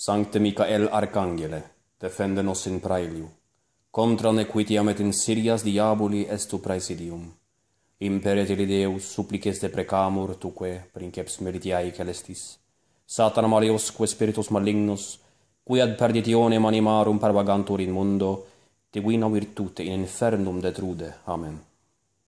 Sancte Michael Arcangele, defende nos in praeliu, contra nequitiam et in Sirias diaboli estu praesidium. Impere tili Deus supplices de precamur tuque princeps meritiae celestis. Satana maliosque spiritus malignus, cui ad perditionem animarum parvagantur in mundo, divina virtute in infernum detrude. Amen.